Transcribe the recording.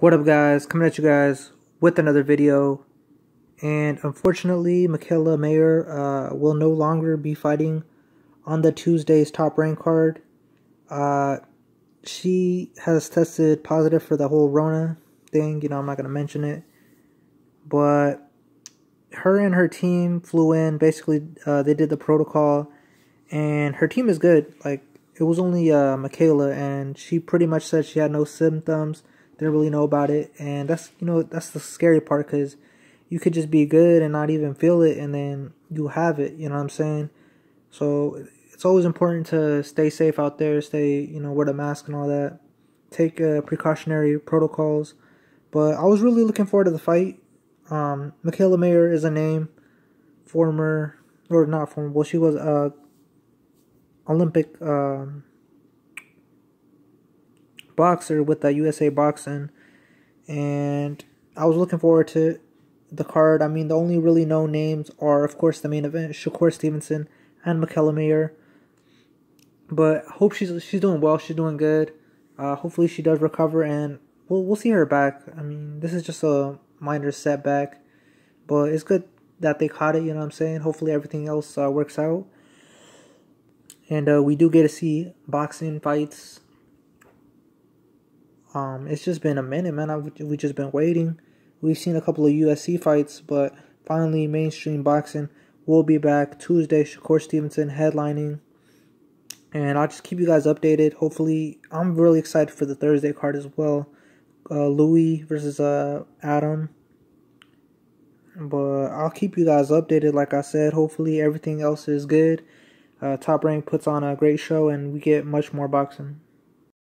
What up guys, coming at you guys with another video. And unfortunately, Michaela Mayer uh, will no longer be fighting on the Tuesday's top rank card. Uh, she has tested positive for the whole Rona thing, you know, I'm not going to mention it. But her and her team flew in, basically uh, they did the protocol, and her team is good. Like, it was only uh, Michaela, and she pretty much said she had no symptoms they don't really know about it, and that's you know that's the scary part because you could just be good and not even feel it, and then you have it. You know what I'm saying? So it's always important to stay safe out there, stay you know wear the mask and all that, take uh, precautionary protocols. But I was really looking forward to the fight. Um, Michaela Mayer is a name, former or not former, well she was a uh, Olympic. Um, boxer with the USA Boxing, and I was looking forward to the card. I mean, the only really known names are, of course, the main event: Shakur Stevenson and Michaela Mayer. But hope she's she's doing well. She's doing good. Uh, hopefully, she does recover, and we'll we'll see her back. I mean, this is just a minor setback, but it's good that they caught it. You know what I'm saying? Hopefully, everything else uh, works out, and uh, we do get to see boxing fights um, it's just been a minute, man. I've, we've just been waiting. We've seen a couple of USC fights, but finally, mainstream boxing will be back Tuesday. Shakur Stevenson headlining, and I'll just keep you guys updated. Hopefully, I'm really excited for the Thursday card as well. Uh, Louis versus uh, Adam, but I'll keep you guys updated. Like I said, hopefully everything else is good. Uh, Top Rank puts on a great show, and we get much more boxing.